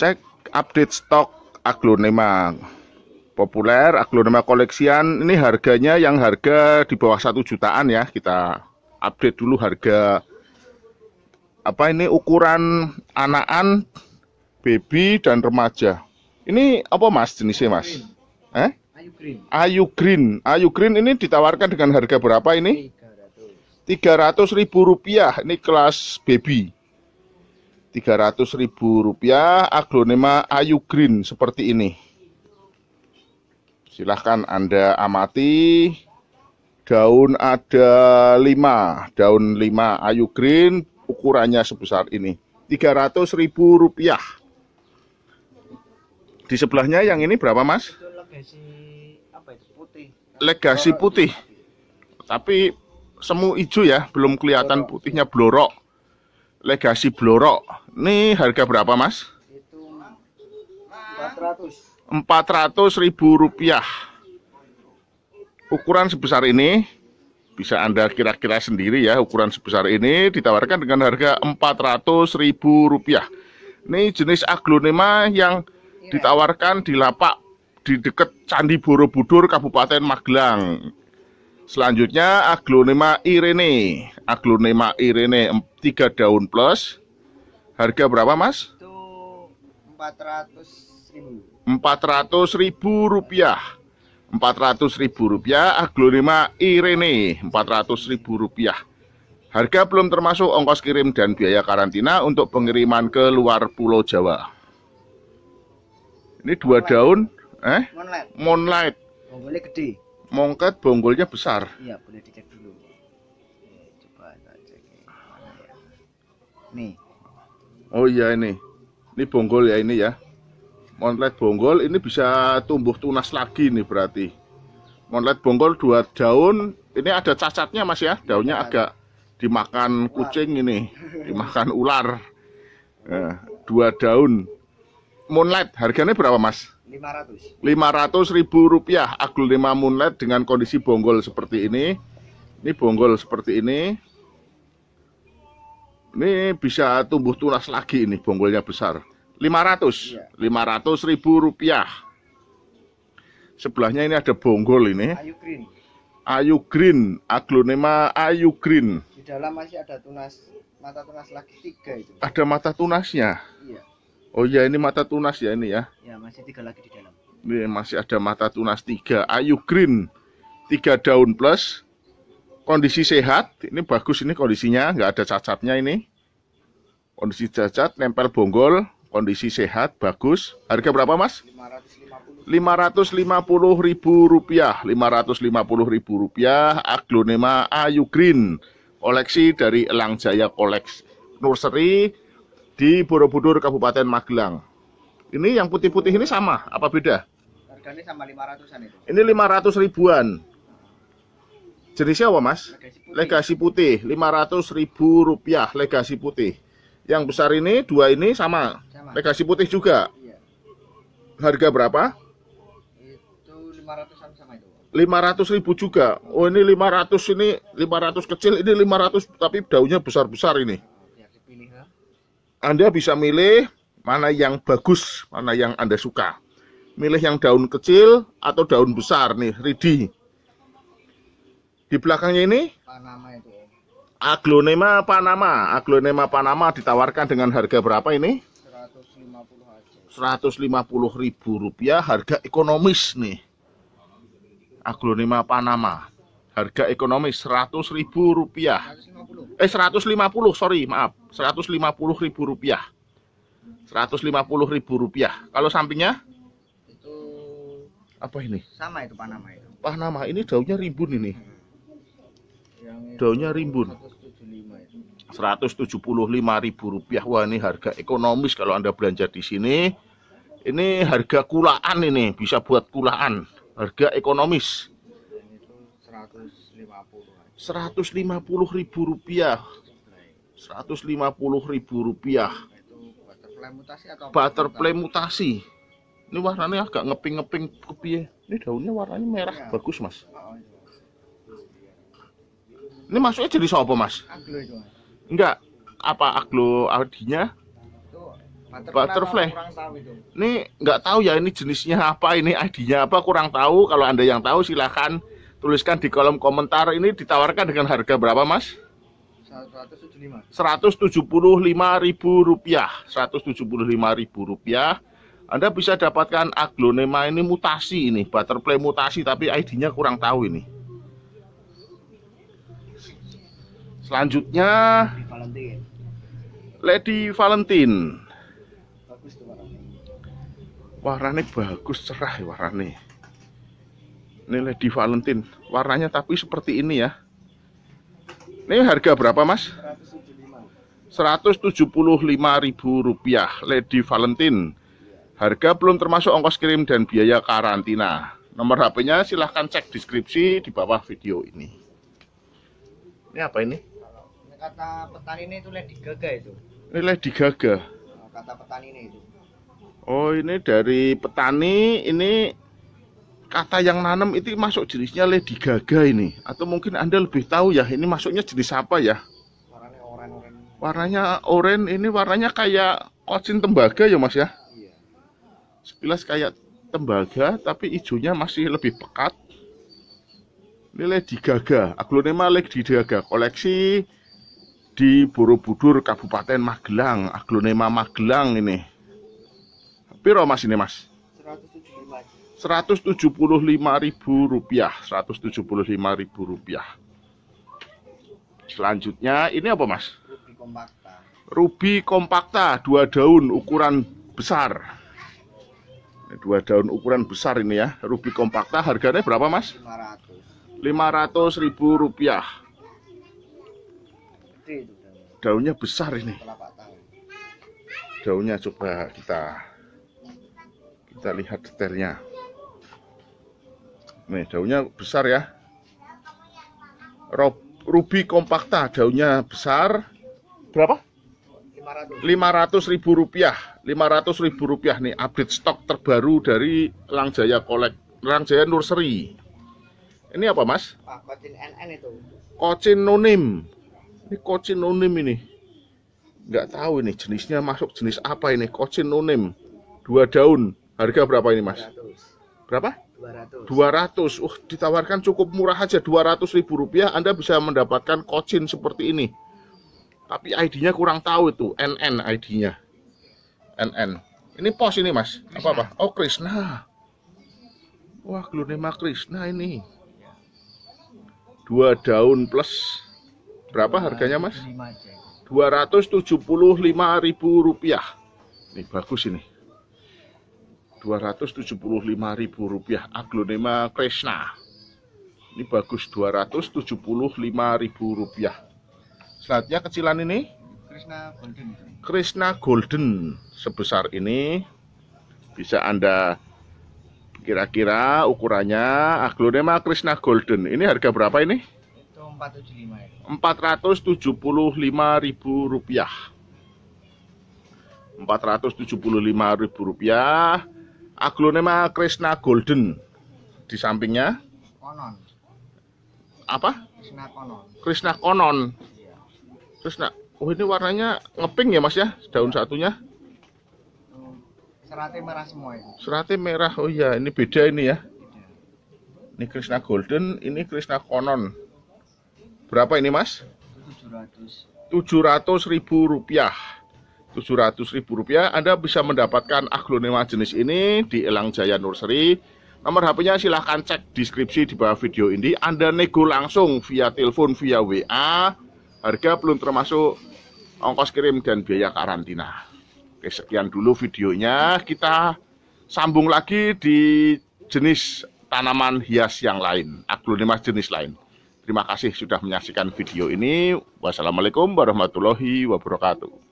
cek update stok aglonema populer aglonema koleksian ini harganya yang harga di bawah satu jutaan ya kita update dulu harga apa ini ukuran anakan baby dan remaja ini apa mas jenisnya mas eh Ayu Green. Ayu Green. Ayu Green ini ditawarkan dengan harga berapa ini? 300.000 300 ribu rupiah. Ini kelas baby. 300 ribu rupiah aglonema ayu green seperti ini silahkan anda amati daun ada 5 daun 5 ayu green ukurannya sebesar ini 300 ribu rupiah di sebelahnya yang ini berapa mas? legasi putih tapi semu hijau ya belum kelihatan putihnya blorok legasi blorok ini harga berapa, Mas? Empat ratus 400 ribu rupiah. Ukuran sebesar ini bisa Anda kira-kira sendiri ya, ukuran sebesar ini ditawarkan dengan harga empat ratus ribu rupiah. Ini jenis aglonema yang iya. ditawarkan di lapak di dekat Candi Borobudur, Kabupaten Magelang. Selanjutnya aglonema irene. Aglonema irene tiga daun plus Harga berapa, Mas? Itu 400 ribu. 400 ribu rupiah. 400 ribu rupiah aglonema Irene 400 ribu rupiah. Harga belum termasuk ongkos kirim dan biaya karantina untuk pengiriman ke luar Pulau Jawa. Ini dua Moonlight. daun, eh? Moonlight. Moonlight. Bonggolnya gede. Mongket bonggolnya besar. Iya, boleh dicek dulu. Coba kita cek. Nih. Oh iya ini. Ini bonggol ya ini ya. Monlet bonggol ini bisa tumbuh tunas lagi nih berarti. Monlet bonggol dua daun. Ini ada cacatnya Mas ya. Daunnya iya. agak dimakan kucing ini, dimakan ular. Nah, dua daun. Moonlight harganya berapa Mas? 500. 500 ribu rupiah agul 5 moonlight dengan kondisi bonggol seperti ini. Ini bonggol seperti ini. Ini bisa tumbuh tunas lagi ini bonggolnya besar. 500, ya. 500 ribu rupiah. Sebelahnya ini ada bonggol ini. Ayu Green. Ayu Green, aglonema Ayu Green. Di dalam masih ada tunas, mata tunas lagi tiga itu. Ada mata tunasnya. Iya. Oh ya ini mata tunas ya ini ya. Ya masih tiga lagi di dalam. Ini masih ada mata tunas tiga, Ayu Green, tiga daun plus kondisi sehat, ini bagus ini kondisinya, nggak ada cacatnya ini. Kondisi cacat, nempel bonggol, kondisi sehat, bagus. Harga berapa mas? 550 ribu rupiah, 550 ribu rupiah, aglonema Ayu Green, koleksi dari Elang Jaya Koleks Nursery di Borobudur, Kabupaten Magelang. Ini yang putih-putih ini sama, apa beda? Harganya sama 500-an itu. Ini 500 ribuan. Jenisnya apa mas? Legasi putih, ratus ribu rupiah legasi putih. Yang besar ini, dua ini sama, sama. legasi putih juga. Iya. Harga berapa? Itu 500 500 ribu juga. Oh ini 500 ini 500 kecil, ini 500 tapi daunnya besar-besar ini. Anda bisa milih mana yang bagus, mana yang Anda suka. Milih yang daun kecil atau daun besar nih, ready. Di belakangnya ini? Panama itu. Aglonema Panama. Aglonema Panama ditawarkan dengan harga berapa ini? 150 lima puluh ribu rupiah harga ekonomis nih. Aglonema Panama. Harga ekonomis 100 ribu rupiah. 150. Eh 150, sorry, maaf. 150 ribu rupiah. 150 ribu rupiah. Kalau sampingnya? Itu apa ini? Sama itu Panama itu. Panama ini daunnya ribun ini. Hmm daunnya rimbun. 175 ribu rupiah. Wah ini harga ekonomis kalau Anda belanja di sini. Ini harga kulaan ini, bisa buat kulaan. Harga ekonomis. 150 ribu rupiah. 150 ribu rupiah. Butterfly mutasi Ini warnanya agak ngeping-ngeping Ini daunnya warnanya merah, bagus mas. Ini masuknya jadi sopo mas? Aglo itu mas. Enggak, apa aglo Audinya? Butterfly. Ini enggak tahu ya ini jenisnya apa, ini ID-nya apa kurang tahu. Kalau anda yang tahu silahkan tuliskan di kolom komentar. Ini ditawarkan dengan harga berapa mas? 175. 175 ribu rupiah. 175 ribu rupiah. Anda bisa dapatkan aglonema ini mutasi ini, butterfly mutasi tapi ID-nya kurang tahu ini. Selanjutnya Lady Valentine. Bagus tuh warnanya. Warnanya bagus cerah ya warnanya. Ini Lady Valentine. Warnanya tapi seperti ini ya. Ini harga berapa, Mas? 175. 175.000 rupiah Lady Valentine. Harga belum termasuk ongkos kirim dan biaya karantina. Nomor HP-nya silahkan cek deskripsi di bawah video ini. Ini apa ini? kata petani ini itu Lady Gaga itu. Ini Lady Gaga. Oh, kata petani ini itu. Oh, ini dari petani ini kata yang nanam itu masuk jenisnya Lady Gaga ini atau mungkin Anda lebih tahu ya ini masuknya jenis apa ya? Warnanya oranye. Warnanya oranye ini warnanya kayak kocin tembaga ya Mas ya? Iya. Sekilas kayak tembaga tapi hijaunya masih lebih pekat. Ini Lady Gaga, aglonema Lady Gaga koleksi di Borobudur Kabupaten Magelang aglonema Magelang ini piro mas ini mas 175 ribu rupiah 175 ribu rupiah selanjutnya ini apa mas Ruby kompakta dua daun ukuran besar dua daun ukuran besar ini ya Ruby kompakta harganya berapa mas 500 500 ribu rupiah daunnya besar ini daunnya coba kita kita lihat detailnya nih daunnya besar ya Rob, ruby kompakta daunnya besar berapa 500 ribu rupiah 500 ribu rupiah nih update stok terbaru dari Langjaya Kolek Langjaya Nursery ini apa mas? kocin NN itu kocin nonim ini kocinonim ini nggak tahu ini jenisnya masuk jenis apa ini kocinonim dua daun harga berapa ini mas 200. berapa 200 200 uh ditawarkan cukup murah aja 200 ribu rupiah Anda bisa mendapatkan kocin seperti ini tapi ID-nya kurang tahu itu NN ID-nya NN ini pos ini mas apa apa oh Krishna wah glonema Krishna ini iya. dua daun plus Berapa harganya mas? 275.000 rupiah. Ini bagus ini. 275.000 rupiah aglonema Krishna. Ini bagus 275.000 rupiah. Selanjutnya kecilan ini Krishna Golden. Krishna Golden sebesar ini bisa Anda kira-kira ukurannya aglonema Krishna Golden. Ini harga berapa ini? 475 ribu rupiah 475 ribu rupiah aglonema Krishna Golden di sampingnya konon apa Krishna konon Krishna konon iya. Krishna oh ini warnanya ngeping ya mas ya daun satunya seratnya merah semua ya seratnya merah oh iya ini beda ini ya ini Krishna Golden ini Krishna konon Berapa ini mas? 700 ribu rupiah 700 ribu rupiah Anda bisa mendapatkan aglonema jenis ini di Elang Jaya Nursery Nomor HP-nya silahkan cek deskripsi di bawah video ini Anda nego langsung via telepon, via WA Harga belum termasuk ongkos kirim dan biaya karantina Oke sekian dulu videonya Kita sambung lagi di jenis tanaman hias yang lain Aglonema jenis lain Terima kasih sudah menyaksikan video ini. Wassalamualaikum warahmatullahi wabarakatuh.